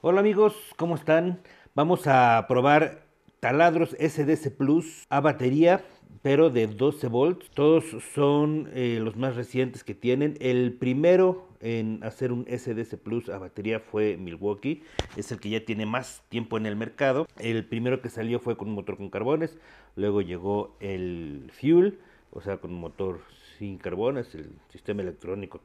Hola amigos, ¿cómo están? Vamos a probar taladros SDS Plus a batería, pero de 12 volts. Todos son eh, los más recientes que tienen. El primero en hacer un SDS Plus a batería fue Milwaukee. Es el que ya tiene más tiempo en el mercado. El primero que salió fue con un motor con carbones. Luego llegó el Fuel, o sea, con un motor sin carbones. El sistema electrónico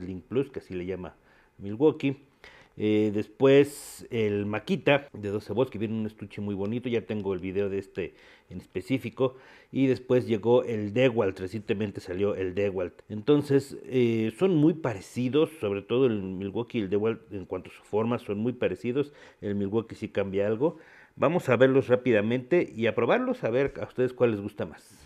link Plus, que así le llama Milwaukee. Eh, después el Maquita de 12 volts que viene en un estuche muy bonito, ya tengo el video de este en específico. Y después llegó el Dewalt, recientemente salió el Dewalt. Entonces eh, son muy parecidos, sobre todo el Milwaukee y el Dewalt en cuanto a su forma son muy parecidos. El Milwaukee sí cambia algo. Vamos a verlos rápidamente y a probarlos a ver a ustedes cuál les gusta más.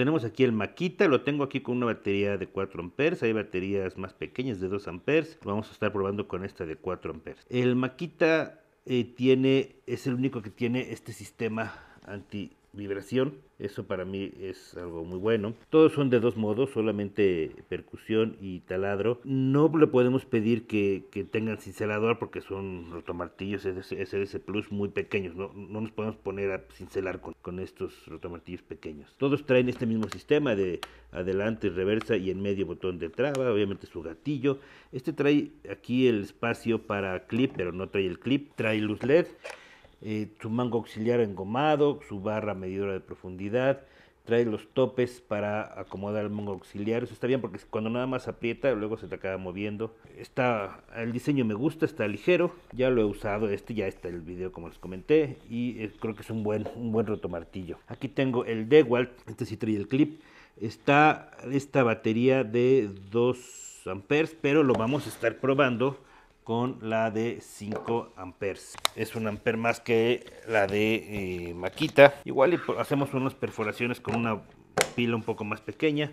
tenemos aquí el Maquita, lo tengo aquí con una batería de 4 amperes, hay baterías más pequeñas de 2 amperes, vamos a estar probando con esta de 4 amperes. El Maquita eh, tiene, es el único que tiene este sistema anti vibración. Eso para mí es algo muy bueno. Todos son de dos modos, solamente percusión y taladro. No le podemos pedir que, tengan cincelador porque son rotomartillos SDS Plus muy pequeños. No, nos podemos poner a cincelar con, estos rotomartillos pequeños. Todos traen este mismo sistema de adelante, y reversa y en medio botón de traba. Obviamente su gatillo. Este trae aquí el espacio para clip, pero no trae el clip. Trae luz LED. Eh, su mango auxiliar engomado, su barra medidora de profundidad, trae los topes para acomodar el mango auxiliar, eso está bien porque cuando nada más aprieta luego se te acaba moviendo. Está, el diseño me gusta, está ligero, ya lo he usado, este ya está el video como les comenté y eh, creo que es un buen, un buen rotomartillo. Aquí tengo el Dewalt, este sí trae el clip, está esta batería de 2 amperes, pero lo vamos a estar probando con la de 5 amperes. Es un amper más que la de eh, Maquita. Igual y hacemos unas perforaciones con una pila un poco más pequeña.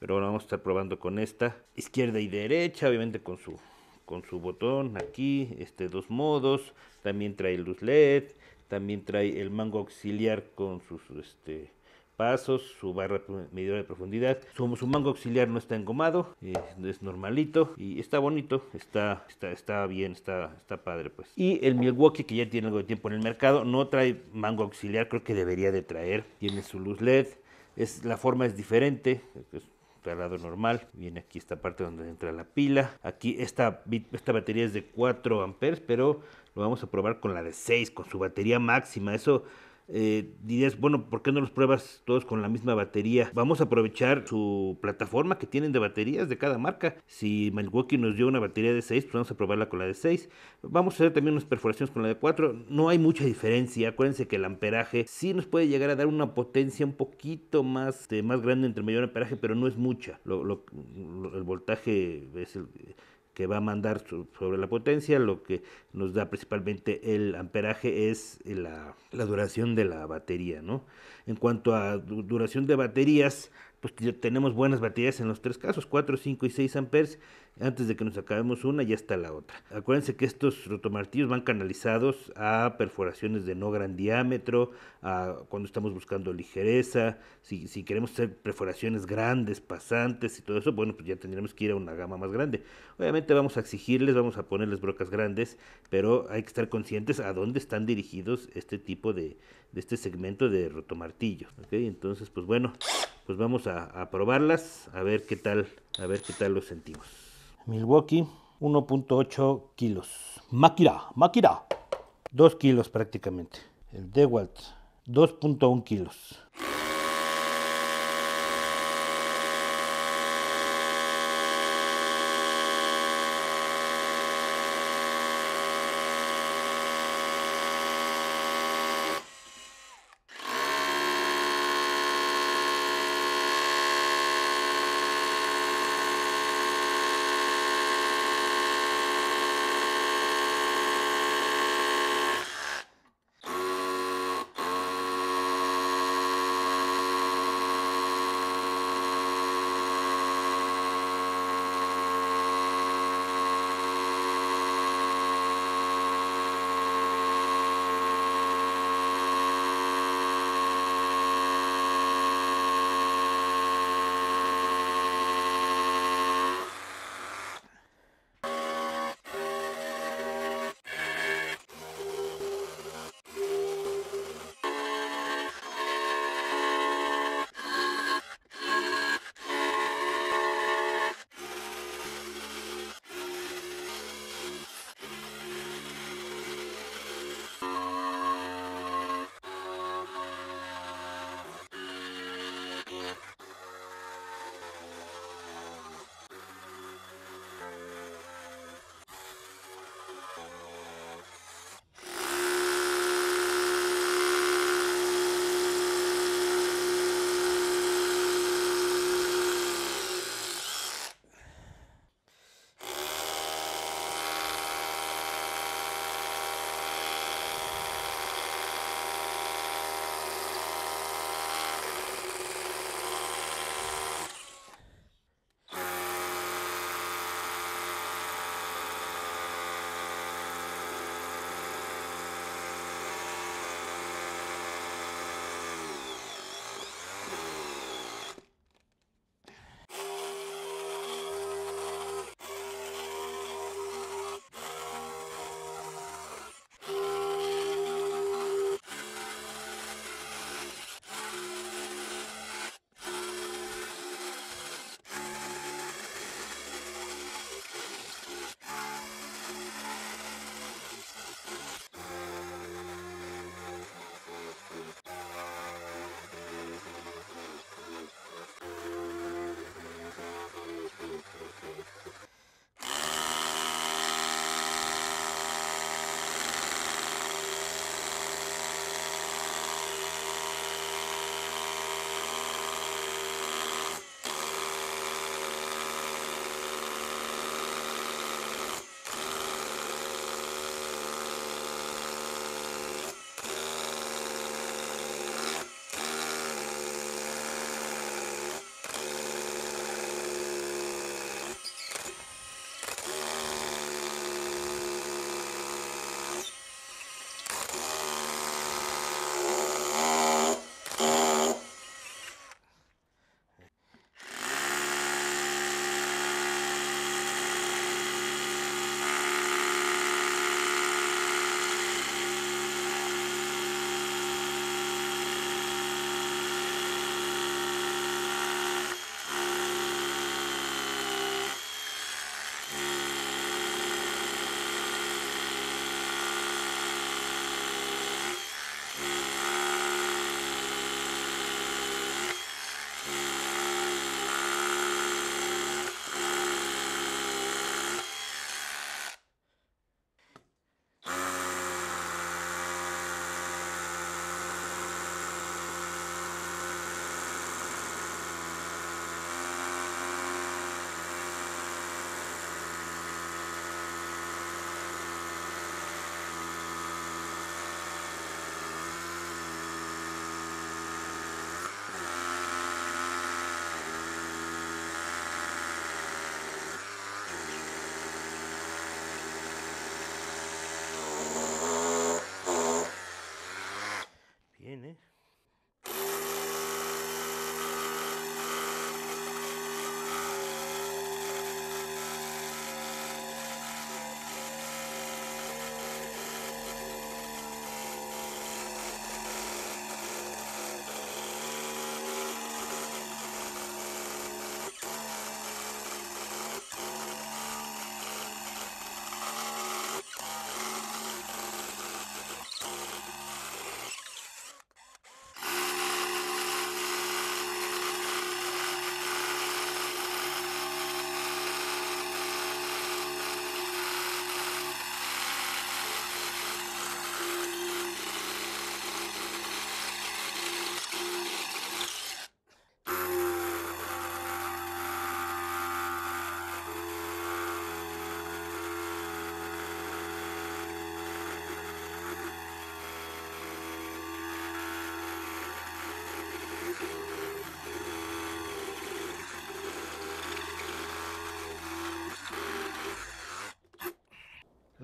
Pero ahora vamos a estar probando con esta. Izquierda y derecha, obviamente con su, con su botón aquí. Este, dos modos. También trae luz LED. También trae el mango auxiliar con sus... Este, pasos, su barra medidora de profundidad, su, mango auxiliar no está engomado, eh, es normalito y está bonito, está, está, está bien, está, está padre pues. Y el Milwaukee que ya tiene algo de tiempo en el mercado, no trae mango auxiliar, creo que debería de traer, tiene su luz LED, es, la forma es diferente, es, lado normal. Viene aquí esta parte donde entra la pila. Aquí esta, esta batería es de 4 amperes, pero lo vamos a probar con la de 6, con su batería máxima. Eso eh, dirías, bueno, ¿por qué no los pruebas todos con la misma batería? Vamos a aprovechar su plataforma que tienen de baterías de cada marca. Si Milwaukee nos dio una batería de 6, pues vamos a probarla con la de 6. Vamos a hacer también unas perforaciones con la de 4. No hay mucha diferencia. Acuérdense que el amperaje sí nos puede llegar a dar una potencia un poquito más, este, más grande entre mayor amperaje, pero no es mucha. el voltaje es el que va a mandar sobre la potencia, lo que nos da principalmente el amperaje es eh, la, duración de la batería, ¿no? En cuanto a duración de baterías, pues, tenemos buenas baterías en los tres casos, 4, 5 y 6 amperes. Antes de que nos acabemos una, ya está la otra. Acuérdense que estos rotomartillos van canalizados a perforaciones de no gran diámetro, a cuando estamos buscando ligereza, si, si queremos hacer perforaciones grandes, pasantes y todo eso, bueno, pues ya tendremos que ir a una gama más grande. Obviamente vamos a exigirles, vamos a ponerles brocas grandes, pero hay que estar conscientes a dónde están dirigidos este tipo de, este segmento de rotomartillo. ¿ok? Entonces, pues bueno pues vamos a, probarlas, a ver qué tal, a ver qué tal lo sentimos. Milwaukee, 1.8 kilos. Makira, Makira, 2 kilos prácticamente. El Dewalt, 2.1 kilos.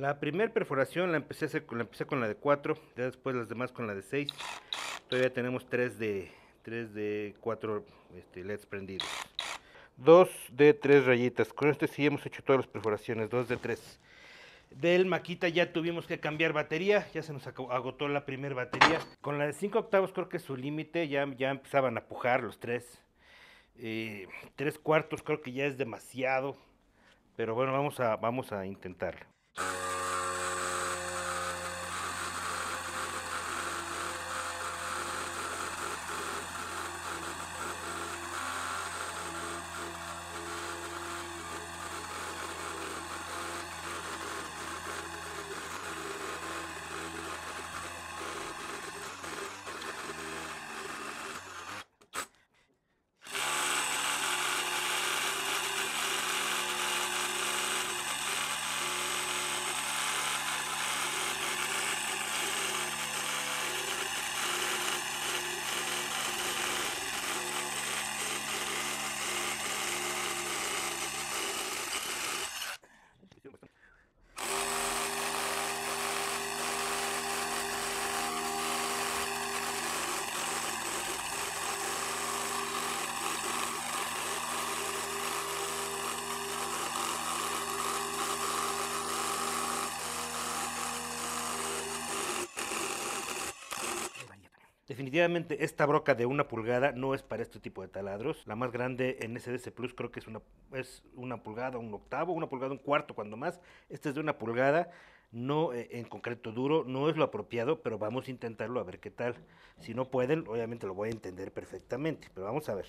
La primera perforación la empecé, a hacer, la empecé con la de 4, ya después las demás con la de 6. Todavía tenemos 3 de, 3 de 4 este, LEDs prendidos. 2 de 3 rayitas. Con este sí hemos hecho todas las perforaciones, 2 de 3. Del Maquita ya tuvimos que cambiar batería, ya se nos agotó la primera batería. Con la de 5 octavos creo que es su límite, ya, ya empezaban a pujar los 3. Eh, 3 cuartos creo que ya es demasiado, pero bueno, vamos a, vamos a intentarlo. Definitivamente esta broca de una pulgada no es para este tipo de taladros. La más grande en SDS Plus creo que es una, es pulgada, un octavo, una pulgada, un cuarto cuando más. esta es de una pulgada no eh, en concreto duro, no es lo apropiado, pero vamos a intentarlo a ver qué tal. Si no pueden, obviamente lo voy a entender perfectamente, pero vamos a ver.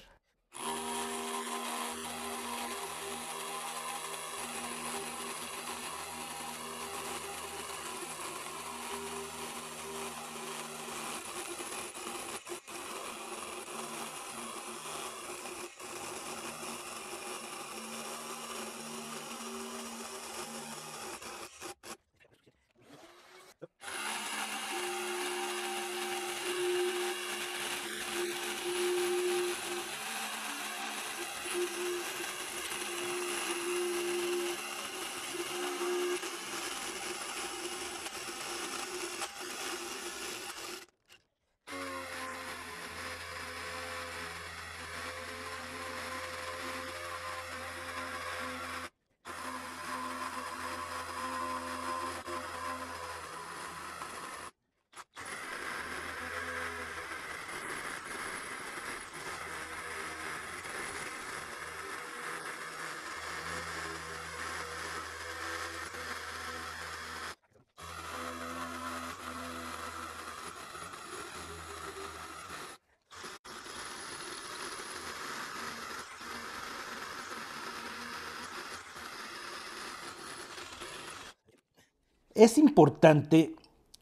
es importante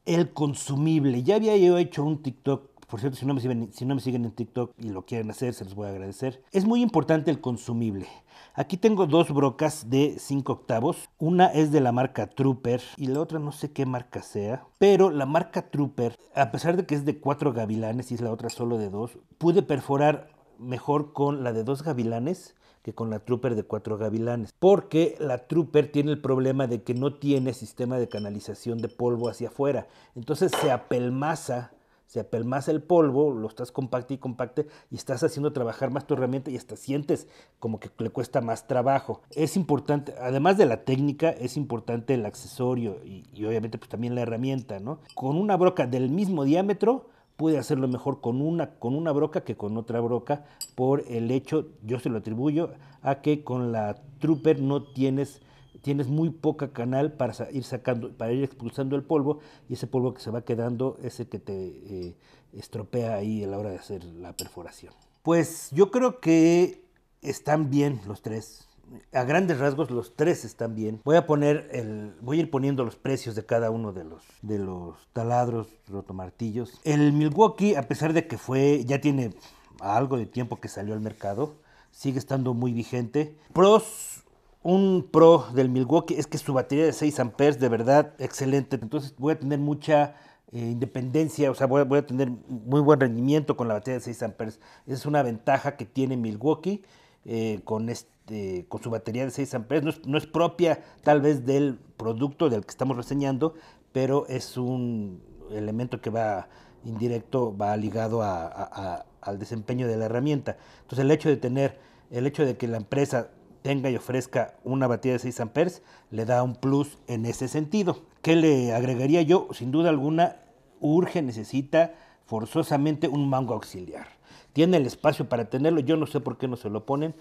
el consumible. Ya había hecho un TikTok por cierto, si no, me siguen, si no, me siguen, en TikTok y lo quieren hacer, se los voy a agradecer. Es muy importante el consumible. Aquí tengo dos brocas de 5 octavos. Una es de la marca Trooper y la otra no sé qué marca sea. Pero la marca Trooper, a pesar de que es de 4 gavilanes y es la otra solo de 2, pude perforar mejor con la de dos gavilanes que con la Trooper de cuatro gavilanes, porque la Trooper tiene el problema de que no tiene sistema de canalización de polvo hacia afuera, entonces se apelmaza se apelmaza el polvo, lo estás compacte y compacte y estás haciendo trabajar más tu herramienta y hasta sientes como que le cuesta más trabajo. Es importante, además de la técnica, es importante el accesorio y, obviamente pues también la herramienta, ¿no? Con una broca del mismo diámetro pude hacerlo mejor con una, con una broca que con otra broca por el hecho, yo se lo atribuyo, a que con la Trooper no tienes tienes muy poca canal para ir sacando, para ir expulsando el polvo y ese polvo que se va quedando es el que te eh, estropea ahí a la hora de hacer la perforación. Pues yo creo que están bien los tres a grandes rasgos los tres están bien. Voy a poner el, voy a ir poniendo los precios de cada uno de los, de los taladros, rotomartillos. El Milwaukee, a pesar de que fue, ya tiene algo de tiempo que salió al mercado, sigue estando muy vigente. Pros, un pro del Milwaukee es que su batería de 6 amperes, de verdad, excelente. Entonces voy a tener mucha eh, independencia, o sea, voy a, tener muy buen rendimiento con la batería de 6 amperes. es una ventaja que tiene Milwaukee eh, con este este, con su batería de 6 amperes. No es, propia tal vez del producto del que estamos reseñando, pero es un elemento que va indirecto, va ligado al desempeño de la herramienta. Entonces el hecho de tener, el hecho de que la empresa tenga y ofrezca una batería de 6 amperes, le da un plus en ese sentido. ¿Qué le agregaría yo? Sin duda alguna, urge, necesita forzosamente un mango auxiliar tiene el espacio para tenerlo, yo no sé por qué no se lo ponen.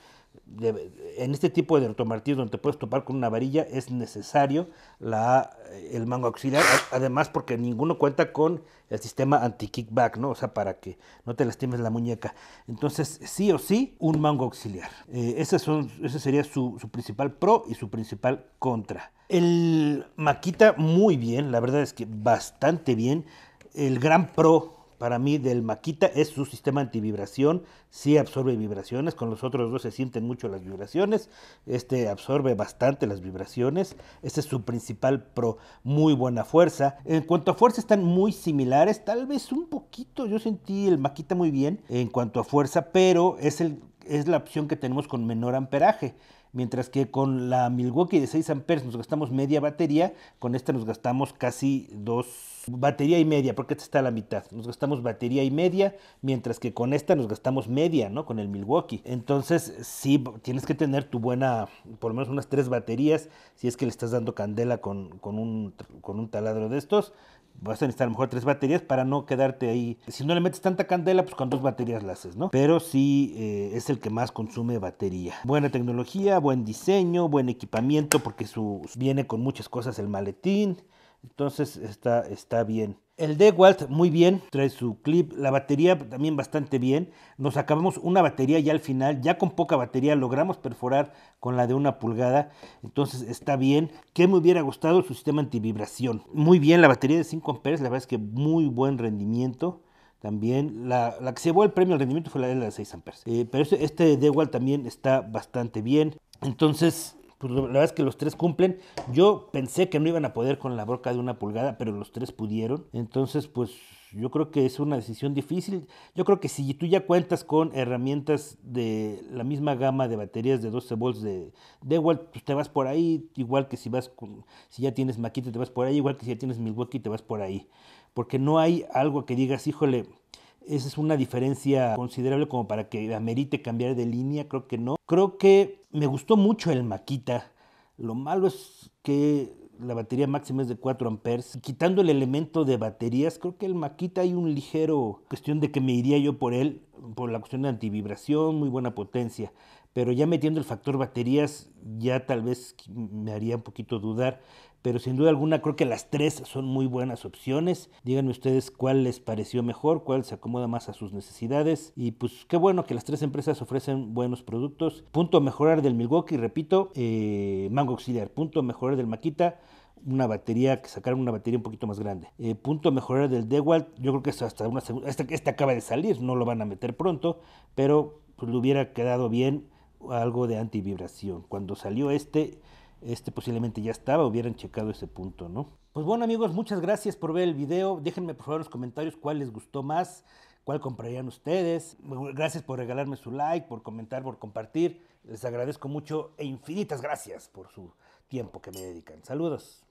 en este tipo de automartillo donde te puedes topar con una varilla es necesario la, el mango auxiliar, además porque ninguno cuenta con el sistema anti-kickback, ¿no? O sea, para que no te lastimes la muñeca. Entonces, sí o sí, un mango auxiliar. Eh, ese, son, ese sería su principal pro y su principal contra. El Maquita muy bien, la verdad es que bastante bien. El gran pro para mí del Maquita es su sistema antivibración, sí absorbe vibraciones, con los otros dos se sienten mucho las vibraciones, este absorbe bastante las vibraciones, este es su principal pro, muy buena fuerza. En cuanto a fuerza están muy similares, tal vez un poquito, yo sentí el Maquita muy bien en cuanto a fuerza, pero es, el, es la opción que tenemos con menor amperaje mientras que con la Milwaukee de 6 amperes nos gastamos media batería, con esta nos gastamos casi 2 batería y media, porque esta está a la mitad. Nos gastamos batería y media, mientras que con esta nos gastamos media, ¿no? Con el Milwaukee. Entonces, sí, tienes que tener tu buena, por lo menos unas tres baterías, si es que le estás dando candela con, con, un, taladro de estos. Vas a necesitar a lo mejor tres baterías para no quedarte ahí. Si no le metes tanta candela, pues con dos baterías la haces, ¿no? Pero sí eh, es el que más consume batería. Buena tecnología, buen diseño, buen equipamiento, porque viene con muchas cosas el maletín. Entonces está, está bien. El Dewalt muy bien, trae su clip, la batería también bastante bien. Nos acabamos una batería ya al final, ya con poca batería logramos perforar con la de una pulgada, entonces está bien. Que me hubiera gustado su sistema antivibración. Muy bien, la batería de 5 amperes, la verdad es que muy buen rendimiento. También la, que se llevó el premio al rendimiento fue la de, la de 6 amperes. Eh, pero este, este Dewalt también está bastante bien. Entonces, pues la verdad es que los tres cumplen. Yo pensé que no iban a poder con la broca de una pulgada, pero los tres pudieron. Entonces, pues yo creo que es una decisión difícil. Yo creo que si tú ya cuentas con herramientas de la misma gama de baterías de 12 volts de, DeWalt, pues te vas por ahí, igual que si vas con, si ya tienes Makita te vas por ahí, igual que si ya tienes Milwaukee te vas por ahí. Porque no hay algo que digas, híjole, esa es una diferencia considerable como para que amerite cambiar de línea, creo que no. Creo que me gustó mucho el Maquita. Lo malo es que la batería máxima es de 4 amperes. Quitando el elemento de baterías, creo que el Maquita hay un ligero cuestión de que me iría yo por él, por la cuestión de antivibración, muy buena potencia. Pero ya metiendo el factor baterías, ya tal vez me haría un poquito dudar pero sin duda alguna creo que las tres son muy buenas opciones. Díganme ustedes cuál les pareció mejor, cuál se acomoda más a sus necesidades y pues qué bueno que las tres empresas ofrecen buenos productos. Punto mejorar del Milwaukee, repito, eh, mango auxiliar, punto mejorar del Maquita una batería, que sacaron una batería un poquito más grande. Eh, punto mejorar del Dewalt, yo creo que hasta una segunda, este acaba de salir, no lo van a meter pronto, pero pues, le hubiera quedado bien algo de antivibración. Cuando salió este, este posiblemente ya estaba, hubieran checado ese punto, ¿no? Pues bueno amigos, muchas gracias por ver el video, déjenme por favor en los comentarios cuál les gustó más, cuál comprarían ustedes, gracias por regalarme su like, por comentar, por compartir, les agradezco mucho e infinitas gracias por su tiempo que me dedican, saludos.